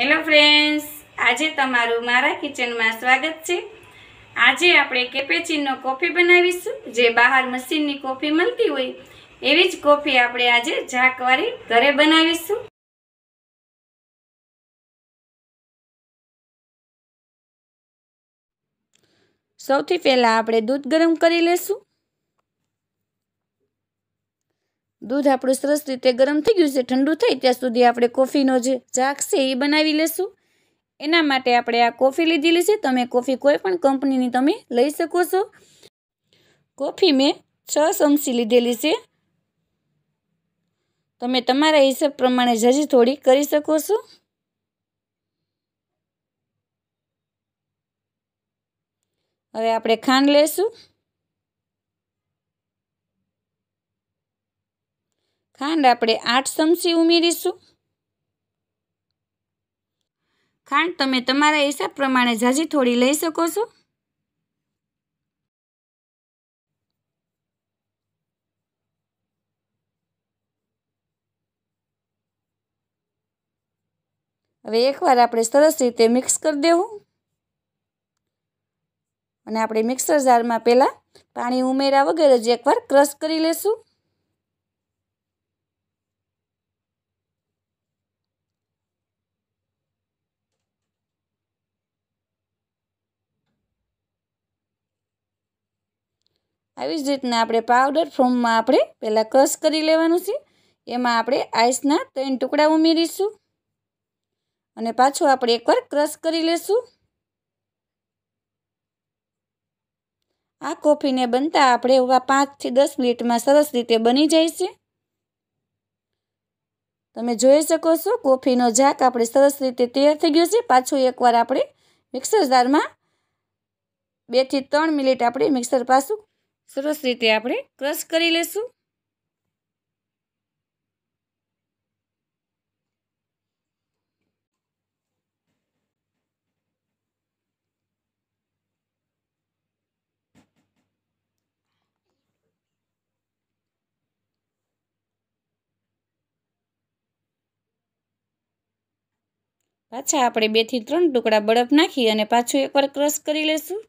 hello friends આજે તમારું મારા કિચનમાં સ્વાગત છે આજે આપણે કેપેચીનો કોફી બનાવીશું જે બહાર મશીનની કોફી મળતી હોય એવી જ કોફી આપણે આજે ઝાકવારી ઘરે બનાવીશું સૌથી પહેલાં આપણે દૂધ ગરમ કરી લેશું દૂધ આપણું સરસ રીતે ગરમ થઈ ગયું છે ઠંડુ થાય ત્યાં સુધી આપણે કોફીનો જે જાક છે એ બનાવી લઈશું એના માટે આપણે આ કોફી લીધેલી છે તમે કોફી કોઈ પણ કંપનીની તમે લઈ શકો છો કોફી મેં છ ચમચી લીધેલી છે તમે તમારા હિસાબ પ્રમાણે જજી થોડી કરી શકો છો હવે આપણે ખાંડ લેશું ખાંડ આપણે આઠ ચમચી ઉમેરીશું ખાંડ તમે તમારા હિસાબ પ્રમાણે ઝાઝી થોડી લઈ શકો છો હવે એકવાર આપણે સરસ રીતે મિક્સ કરી દેવું અને આપણે મિક્સર જારમાં પહેલાં પાણી ઉમેરા વગર જ એકવાર ક્રશ કરી લેશું આવી જ રીતના આપણે પાવડર ફોર્મમાં આપણે પહેલાં ક્રશ કરી લેવાનું છે એમાં આપણે આઈસના ત્રણ ટુકડા ઉમેરીશું અને પાછું આપણે એકવાર ક્રશ કરી લેશું આ કોફીને બનતા આપણે એવા પાંચથી દસ મિનિટમાં સરસ રીતે બની જાય છે તમે જોઈ શકો છો કોફીનો ઝાક આપણે સરસ રીતે તૈયાર થઈ ગયો છે પાછું એકવાર આપણે મિક્સર જારમાં બેથી ત્રણ મિનિટ આપણે મિક્સર પાછું સરસ રીતે આપણે ક્રશ કરી લેશું પાછા આપણે બે થી ત્રણ ટુકડા બરફ નાખી અને પાછું એકવાર ક્રશ કરી લેશું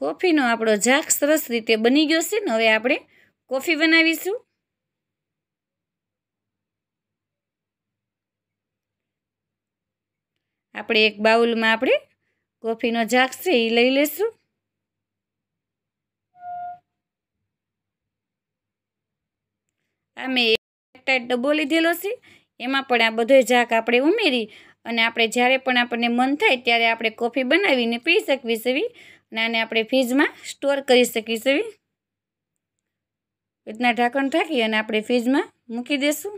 કોફીનો આપણો ઝાક સરસ રીતે બની ગયો છે ને હવે આપણે કોફી બનાવીશું આપણે એક બાઉલમાં આપણે કોફીનો ઝાક છે એ લઈ લેશું આ મેં એક ટાઈટ ડબ્બો લીધેલો છે એમાં પણ આ બધો ઝાક આપણે ઉમેરી અને આપણે જ્યારે પણ આપણને મન થાય ત્યારે આપણે કોફી બનાવીને પી શકીએ સેવી અને આને આપણે ફ્રીજમાં સ્ટોર કરી શકીએ સેવી રીતના ઢાંકણ ઢાંકી અને આપણે ફ્રીજમાં મૂકી દઈશું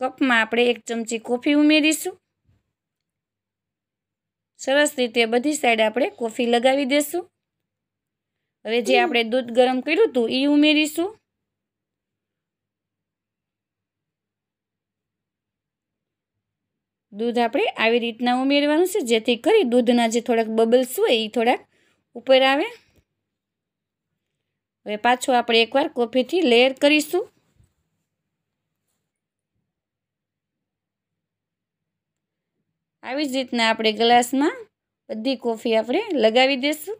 કપમાં આપણે એક ચમચી કોફી ઉમેરીશું સરસ રીતે બધી સાઈડ આપણે કોફી લગાવી દઈશું હવે જે આપણે દૂધ ગરમ કર્યું હતું એ ઉમેરીશું દૂધ આપણે આવી રીતના ઉમેરવાનું છે જેથી કરી દૂધના જે થોડાક બબલ્સ હોય એ થોડાક ઉપર આવે હવે પાછું આપણે એકવાર કોફીથી લેયર કરીશું આવી જ રીતના આપણે ગ્લાસમાં બધી કોફી આપણે લગાવી દઈશું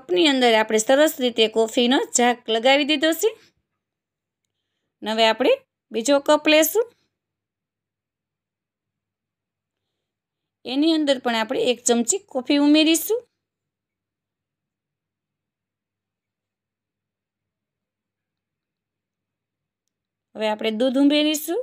કપની અંદર આપણે સરસ રીતે કોફીનો ઝાક લગાવી દીધો છે હવે આપણે બીજો કપ લેશું એની અંદર પણ આપણે એક ચમચી કોફી ઉમેરીશું હવે આપણે દૂધ ઉમેરીશું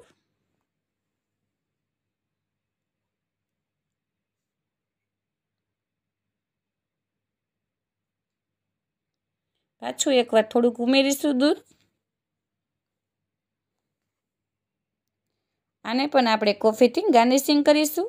પાછું એકવાર થોડુંક ઉમેરીશું દૂધ આને પણ આપણે કોફીથી ગાર્નિશિંગ કરીશું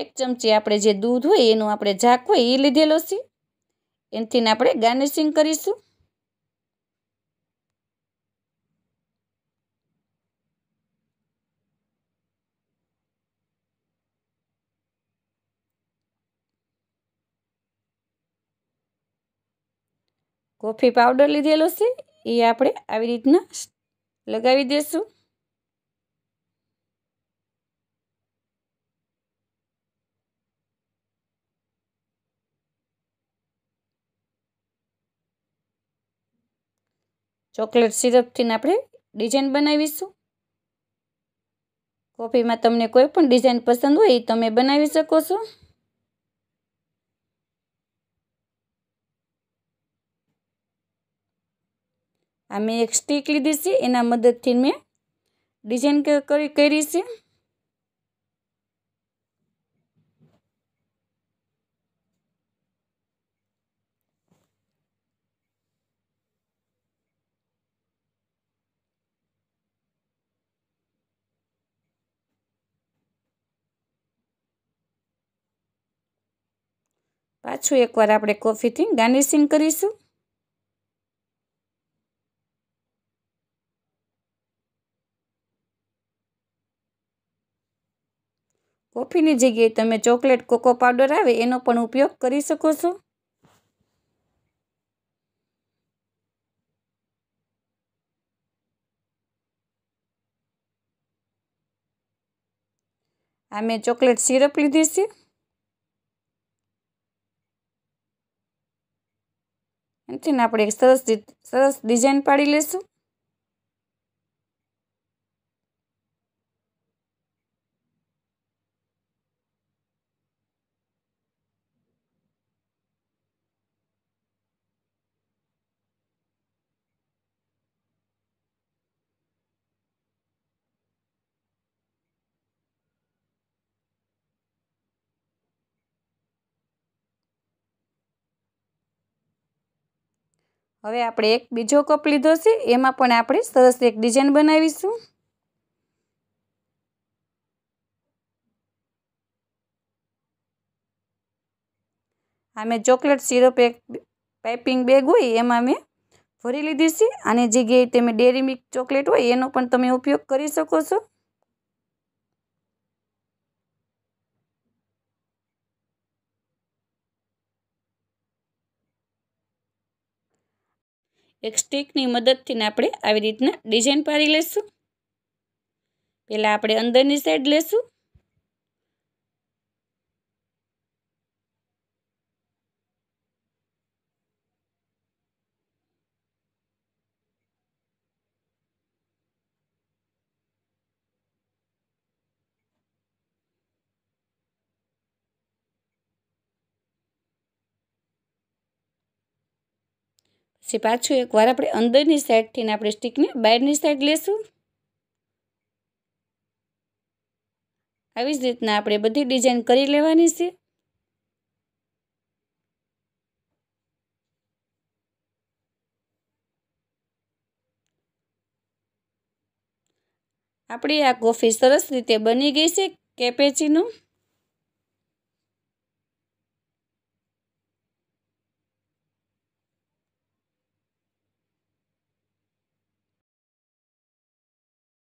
એક ચમચી આપણે જે દૂધ હોય એનું આપણે ઝાક હોય એ લીધેલો છે એનાથી આપણે ગાર્નિશિંગ કરીશું કોફી પાવડર લીધેલો છે એ આપણે આવી રીતના લગાવી દઈશું ચોકલેટ સિરપથી આપણે ડિઝાઇન બનાવીશું કોફીમાં તમને કોઈ પણ ડિઝાઇન પસંદ હોય એ તમે બનાવી શકો છો આ મેં એક સ્ટીક લીધી છે એના મદદથી મેં ડિઝાઇન કરી કરી છે પાછું એકવાર આપણે કોફીથી ગાર્નિશિંગ કરીશું કોફીની જગ્યાએ તમે ચોકલેટ કોકો પાવડર આવે એનો પણ ઉપયોગ કરી શકો છો આ મેં ચોકલેટ સિરપ લીધી છે એનાથી આપણે એક સરસ સરસ ડિઝાઇન પાડી લઈશું હવે આપણે એક બીજો કપ લીધો છે એમાં પણ આપણે સરસ એક ડિઝાઇન બનાવીશું આ મેં ચોકલેટ સિરપ એક પાઇપિંગ બેગ હોય એમાં મેં ભરી લીધી છે આને જગ્યાએ તમે ડેરી મિલ્ક ચોકલેટ હોય એનો પણ તમે ઉપયોગ કરી શકો છો એક સ્ટીકની મદદથી આપણે આવી રીતના ડિઝાઇન પાડી લેશું પહેલાં આપણે અંદરની સાઈડ લેશું પછી પાછું એકવાર આપણે અંદરની સાઈડથી આપણે સ્ટીકને બહારની સાઈડ લેશું આવી જ રીતના આપણે બધી ડિઝાઇન કરી લેવાની છે આપણી આ કોફી સરસ રીતે બની ગઈ છે કેપેચીનું